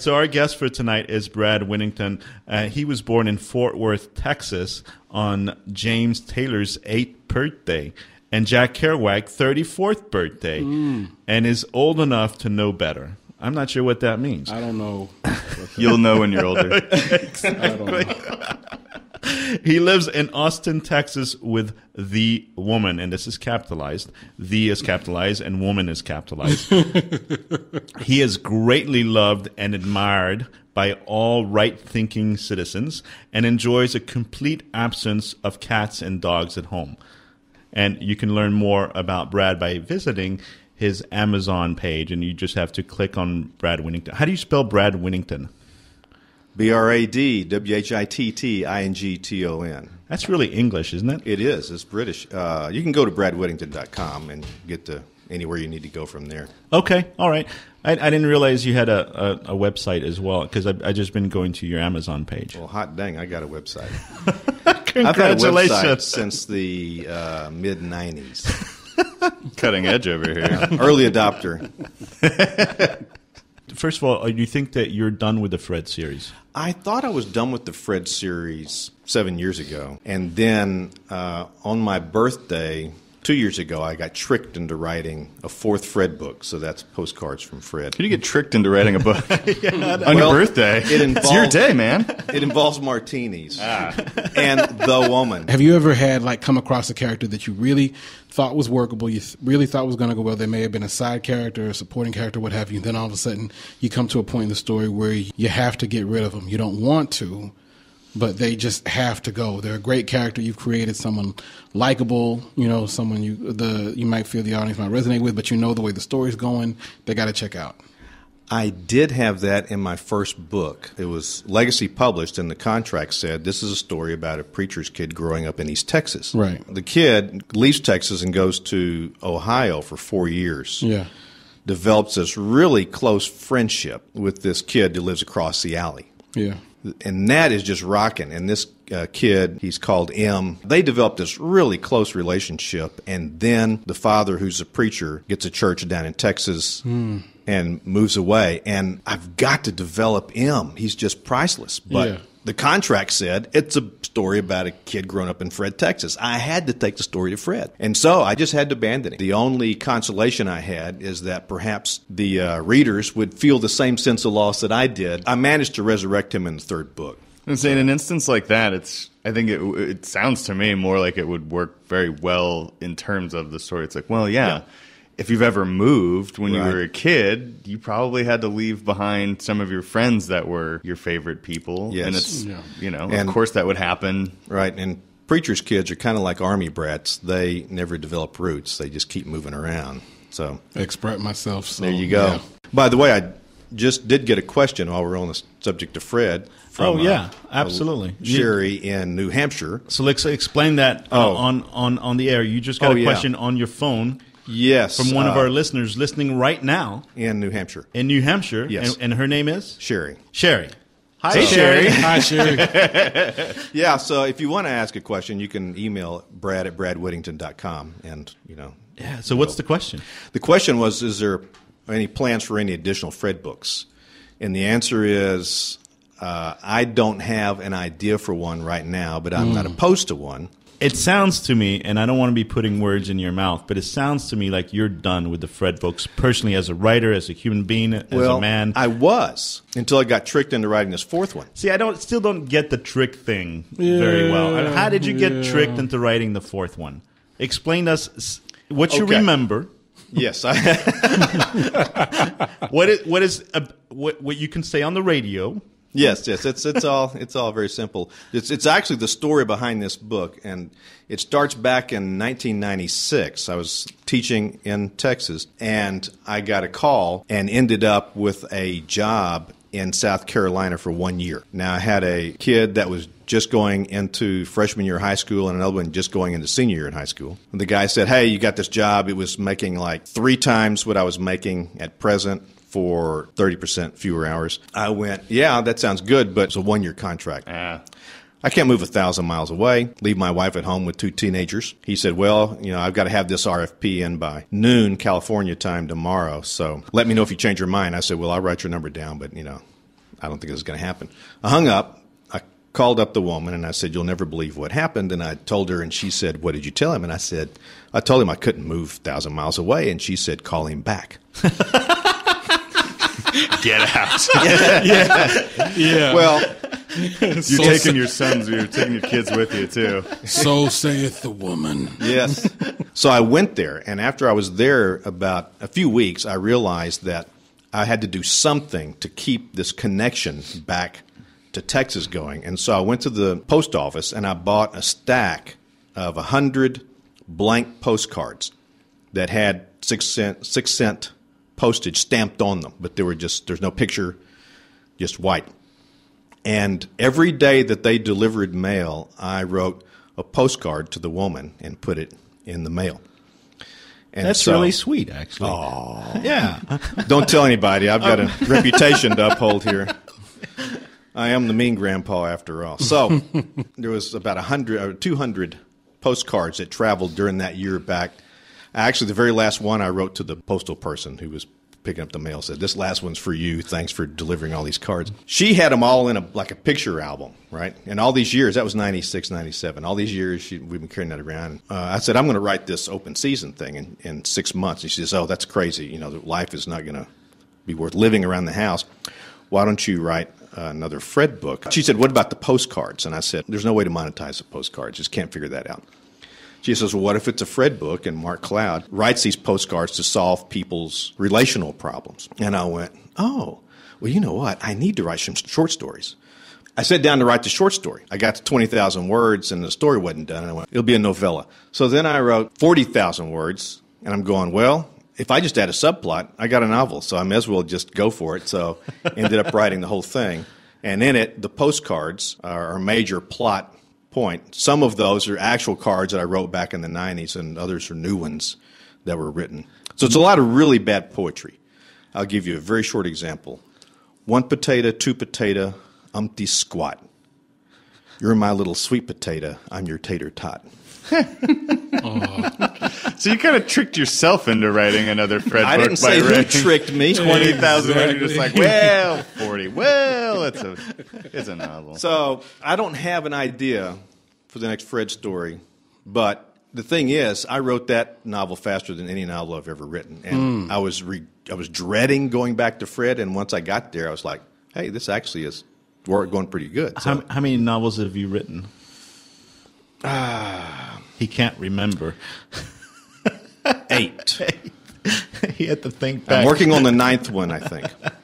So, our guest for tonight is Brad Winnington. Uh, he was born in Fort Worth, Texas, on James Taylor's eighth birthday and Jack Kerouac's 34th birthday, mm. and is old enough to know better. I'm not sure what that means. I don't know. You'll know when you're older. exactly. he lives in Austin, Texas with the woman. And this is capitalized. The is capitalized and woman is capitalized. he is greatly loved and admired by all right thinking citizens and enjoys a complete absence of cats and dogs at home. And you can learn more about Brad by visiting his Amazon page, and you just have to click on Brad Winnington. How do you spell Brad Winnington? B R A D W H I T T I N G T O N. That's really English, isn't it? It is. It's British. Uh, you can go to bradwhittington.com and get to anywhere you need to go from there. Okay. All right. I, I didn't realize you had a, a, a website as well because I just been going to your Amazon page. Well, hot dang, I got a website. Congratulations. I've had a website since the uh, mid 90s. Cutting edge over here. Early adopter first of all, do uh, you think that you're done with the Fred series? I thought I was done with the Fred series seven years ago, and then uh, on my birthday, two years ago, I got tricked into writing a fourth Fred book. So that's postcards from Fred. Did you get tricked into writing a book yeah, on well, your birthday? It involves, it's your day, man. It involves martinis ah. and the woman. Have you ever had like come across a character that you really thought was workable, you really thought was going to go well? They may have been a side character, a supporting character, what have you. Then all of a sudden, you come to a point in the story where you have to get rid of them. You don't want to but they just have to go. They're a great character. You've created someone likable, you know, someone you the you might feel the audience might resonate with, but you know the way the story's going. They got to check out. I did have that in my first book. It was Legacy published, and the contract said this is a story about a preacher's kid growing up in East Texas. Right. The kid leaves Texas and goes to Ohio for four years. Yeah. Develops this really close friendship with this kid who lives across the alley. Yeah and that is just rocking. And this uh, kid, he's called M. They developed this really close relationship, and then the father, who's a preacher, gets a church down in Texas. Mm. And moves away, and I've got to develop M. He's just priceless. But yeah the contract said it's a story about a kid growing up in Fred, Texas. I had to take the story to Fred. And so I just had to abandon it. The only consolation I had is that perhaps the uh, readers would feel the same sense of loss that I did. I managed to resurrect him in the third book. And say in an instance like that, it's I think it it sounds to me more like it would work very well in terms of the story. It's like, well, yeah. yeah if you've ever moved when right. you were a kid, you probably had to leave behind some of your friends that were your favorite people. Yes. And it's, yeah. you know, and, of course that would happen. Right. And preacher's kids are kind of like army brats. They never develop roots, they just keep moving around. So, express myself. So, there you go. Yeah. By the way, I just did get a question while we're on the subject of Fred. Oh, from, oh yeah, uh, absolutely. Sherry in New Hampshire. So let's explain that uh, oh. on on on the air. You just got oh, a question yeah. on your phone. Yes. From one uh, of our listeners listening right now. In New Hampshire. In New Hampshire. Yes. And, and her name is? Sherry. Sherry. Hi, hey, Sherry. Hi, Sherry. yeah, so if you want to ask a question, you can email brad at bradwhittington.com and, you know. Yeah, so what's know. the question? The question was Is there any plans for any additional Fred books? And the answer is uh, I don't have an idea for one right now, but I'm mm. not hmm. opposed to one it sounds to me, and I don't want to be putting words in your mouth, but it sounds to me like you're done with the Fred folks personally as a writer, as a human being, as well, a man. I was until I got tricked into writing this fourth one. See, I don't still don't get the trick thing yeah, very well. How did you get yeah. tricked into writing the fourth one? Explain us what you remember. Yes, I. what is what is uh, what what you can say on the radio Yes, yes, it's it's all it's all very simple. It's it's actually the story behind this book, and it starts back in 1996. I was teaching in Texas, and I got a call and ended up with a job in South Carolina for one year. Now I had a kid that was just going into freshman year of high school and another one just going into senior year in high school. And the guy said, "Hey, you got this job. It was making like 3 times what I was making at present for 30% fewer hours. I went, yeah, that sounds good, but it's a one year contract. Uh. I can't move a thousand miles away, leave my wife at home with two teenagers. He said, Well, you know, I've got to have this RFP in by noon California time tomorrow. So let me know if you change your mind. I said, Well, I'll write your number down, but, you know, I don't think this is going to happen. I hung up. I called up the woman and I said, You'll never believe what happened. And I told her, and she said, What did you tell him? And I said, I told him I couldn't move a thousand miles away. And she said, Call him back. Get out. yeah. yeah. yeah. Well, you're so taking your sons, you're taking your kids with you too. So saith the woman. Yes. So I went there, and after I was there about a few weeks, I realized that I had to do something to keep this connection back to Texas going. And so I went to the post office and I bought a stack of 100 blank postcards that had six cent, six cent postage stamped on them, but there were just there's no picture, just white. And every day that they delivered mail, I wrote a postcard to the woman and put it in the mail. And That's so, really sweet, actually. Oh, yeah. Don't tell anybody. I've got a oh. reputation to uphold here. I am the mean grandpa after all. So there was about 100 uh, 200 postcards that traveled during that year back – Actually, the very last one I wrote to the postal person who was picking up the mail said, "This last one's for you. Thanks for delivering all these cards." She had them all in a like a picture album, right? And all these years, that was 96, 97. All these years she, we've been carrying that around. Uh, I said, "I'm going to write this open season thing in, in six months." And she says, "Oh, that's crazy. You know, life is not going to be worth living around the house. Why don't you write?" Uh, another Fred book. She said, What about the postcards? And I said, There's no way to monetize the postcards. Just can't figure that out. She says, well, what if it's a Fred book? And Mark Cloud writes these postcards to solve people's relational problems. And I went, oh, well, you know what? I need to write some short stories. I sat down to write the short story. I got to 20,000 words and the story wasn't done. And I went, it'll be a novella. So then I wrote 40,000 words and I'm going, well, if I just add a subplot, I got a novel. So I may as well just go for it. So ended up writing the whole thing. And in it, the postcards are a major plot point. Some of those are actual cards that I wrote back in the 90s, and others are new ones that were written. So it's a lot of really bad poetry. I'll give you a very short example. One potato, two potato, umpty squat. You're my little sweet potato. I'm your tater tot. So you kind of tricked yourself into writing another Fred I book didn't say who tricked me. Twenty thousand. Exactly. You're just like, well, forty. Well, it's a it's a novel. So I don't have an idea for the next Fred story, but the thing is, I wrote that novel faster than any novel I've ever written, and mm. I was re- I was dreading going back to Fred. And once I got there, I was like, hey, this actually is going pretty good. So. How, how, many novels have you written? Uh, he can't remember. Eight. eight. he had to think back. I'm working on the ninth one, I think.